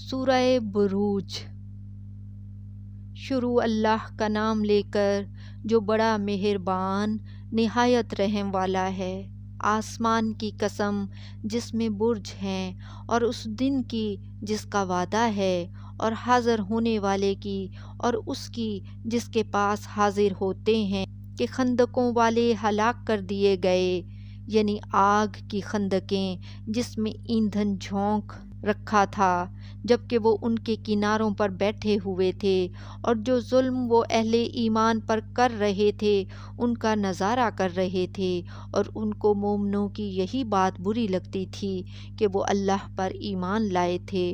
सूरह बुरूज शुरू अल्लाह का नाम लेकर जो बड़ा मेहरबान नहायत रहम वाला है आसमान की कसम जिसमें बुर्ज हैं और उस दिन की जिसका वादा है और हाज़िर होने वाले की और उसकी जिसके पास हाजिर होते हैं कि खंदकों वाले हलाक कर दिए गए यानी आग की खंदकें जिसमें ईंधन झोंक रखा था जबकि वो उनके किनारों पर बैठे हुए थे और जो जुल्म वो अहले ईमान पर कर रहे थे उनका नज़ारा कर रहे थे और उनको मोमनों की यही बात बुरी लगती थी कि वो अल्लाह पर ईमान लाए थे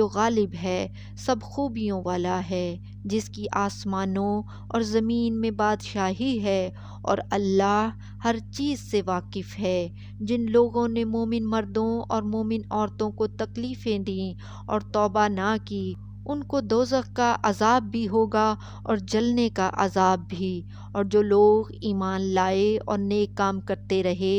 जो गालिब है सब खूबियों वाला है जिसकी आसमानों और ज़मीन में बादशाही है और अल्लाह हर चीज़ से वाकिफ़ है जिन लोगों ने मोमिन मर्दों और मोमिन औरतों को तकलीफ़ें दी और तौबा ना की उनको दोजख का अजाब भी होगा और जलने का अजाब भी और जो लोग ईमान लाए और नेक काम करते रहे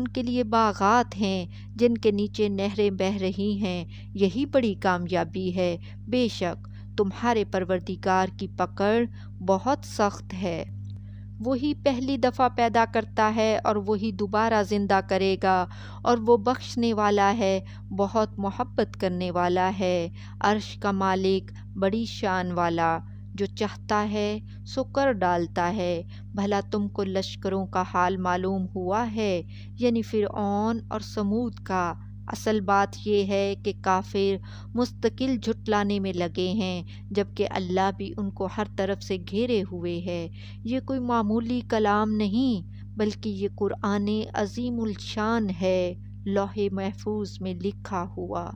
उनके लिए बागात हैं जिनके नीचे नहरें बह रही हैं यही बड़ी कामयाबी है बेशक तुम्हारे परवरदिगार की पकड़ बहुत सख्त है वही पहली दफ़ा पैदा करता है और वही दोबारा ज़िंदा करेगा और वो बख्शने वाला है बहुत मोहब्बत करने वाला है अर्श का मालिक बड़ी शान वाला जो चाहता है सो कर डालता है भला तुमको लश्करों का हाल मालूम हुआ है यानी फिर और समूद का असल बात यह है कि काफिर मुस्तकिल झुटलाने में लगे हैं जबकि अल्लाह भी उनको हर तरफ से घेरे हुए है ये कोई मामूली कलाम नहीं बल्कि ये कुरान शान है लोहे महफूज में लिखा हुआ